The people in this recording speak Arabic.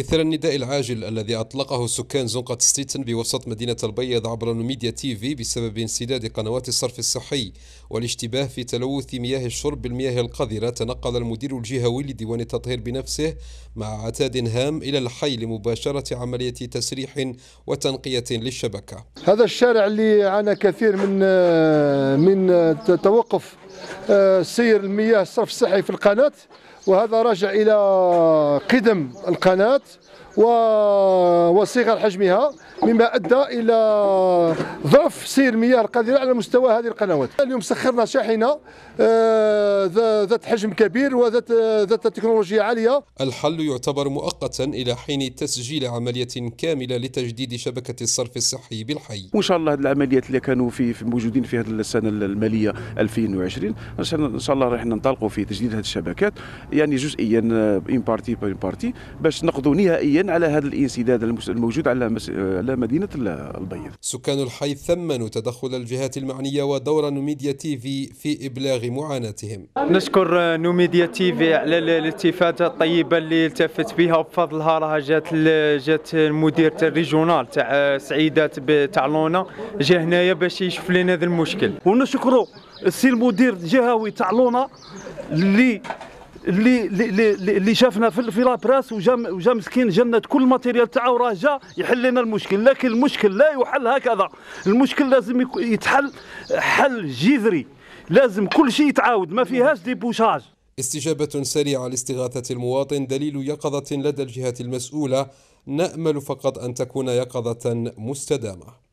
إثر النداء العاجل الذي أطلقه سكان زنقة ستيتن بوسط مدينة البيض عبر نوميديا تي في بسبب انسداد قنوات الصرف الصحي والاشتباه في تلوث مياه الشرب بالمياه القذرة تنقل المدير الجهوي لديوان التطهير بنفسه مع عتاد هام إلى الحي لمباشرة عملية تسريح وتنقية للشبكة هذا الشارع اللي عانى كثير من من توقف آه، سير المياه الصرف الصحي في القناة وهذا راجع إلى قدم القناة وصغر حجمها مما ادى الى ضعف سير مياه القذره على مستوى هذه القنوات اليوم سخرنا شاحنه آه، ذات حجم كبير وذات ذات تكنولوجيا عاليه الحل يعتبر مؤقتا الى حين تسجيل عمليه كامله لتجديد شبكه الصرف الصحي بالحي وان شاء الله هذه العمليات اللي كانوا في موجودين في هذه السنه الماليه 2020 ان شاء الله راح ننطلقوا في تجديد هذه الشبكات يعني جزئيا ان بارتي بان بارتي باش نقضوا نهائيا على هذا الانسداد الموجود على آه، على مدينه البيض. سكان الحي ثمنوا تدخل الجهات المعنيه ودور نوميديا تي في في ابلاغ معاناتهم. نشكر آه، نوميديا تي في على الالتفاته الطيبه اللي التفت بها وبفضلها راها جات جات المدير الريجونال تاع آه، سعيدات تاع لونا جا هنايا باش يشوف لنا هذا المشكل. ونشكروا السي المدير الجهوي تاع لونا اللي اللي اللي اللي شافنا في في لابراس وجا وجا مسكين جند كل الماتيريال تاعو وراه جا يحل لنا المشكل لكن المشكل لا يحل هكذا المشكل لازم يتحل حل جذري لازم كل شيء يتعاود ما فيهاش ديبوشاج استجابة سريعة لاستغاثة المواطن دليل يقظة لدى الجهات المسؤولة نأمل فقط أن تكون يقظة مستدامة